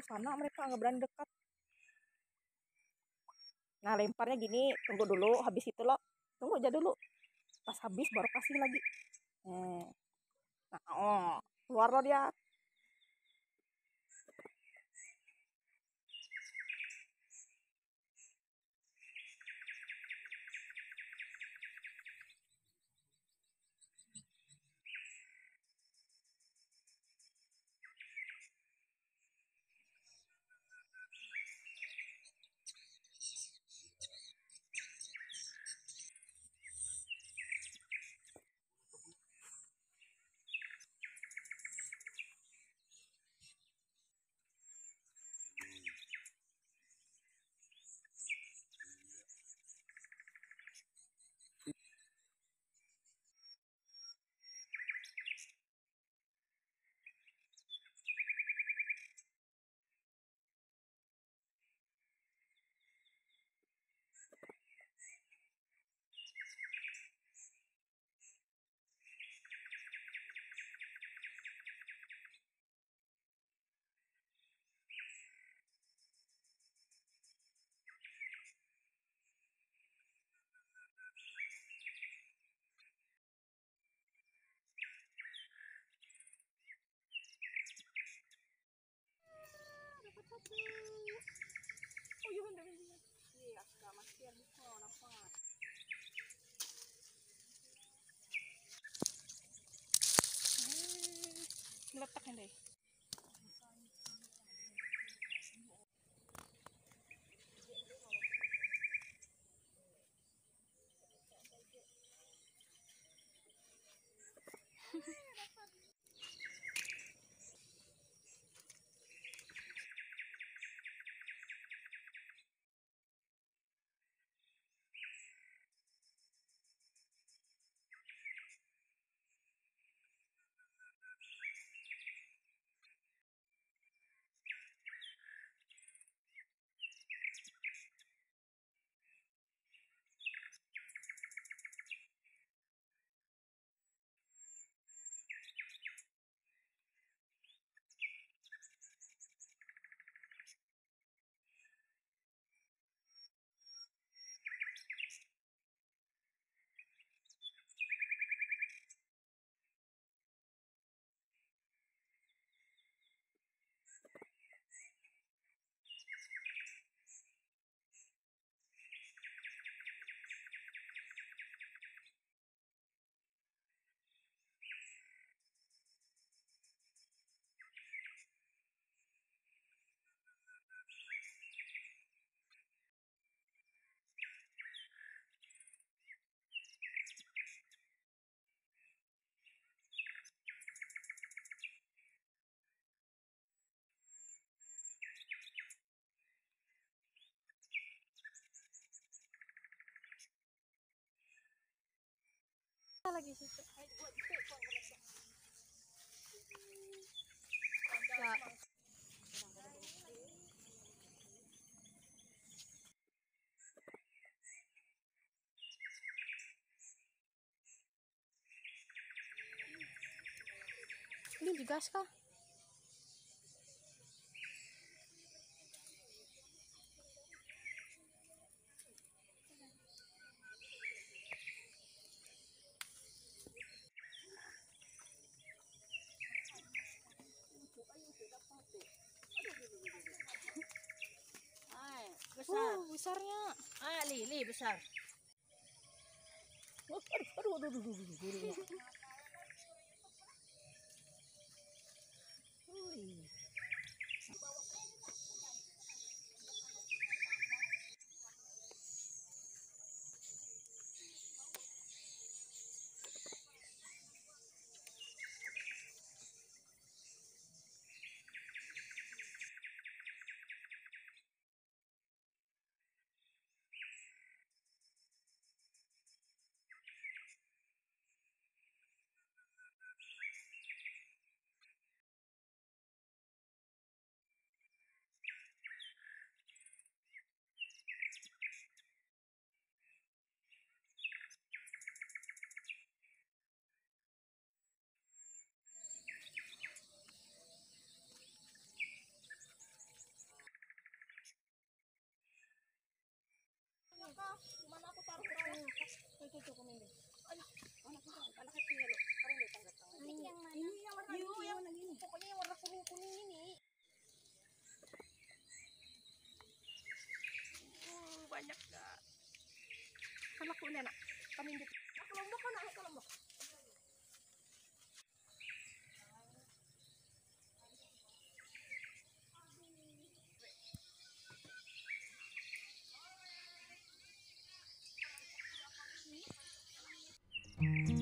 jauh sana mereka nggak berani dekat nah lemparnya gini tunggu dulu habis itu lo tunggu aja dulu pas habis baru kasih lagi hmm. nah oh keluar lo dia Oyun da benim. İyi yaptı ama kendi sonra falan. Letak ini. Hehehe lagi ini digas kah besarnya. Ah, lili besar. kumili. anak ko yang mana? yang warna Pokoknya warna kuning kuning ini. Uh, banyak gak? Kalak ko na na. Mm-hmm.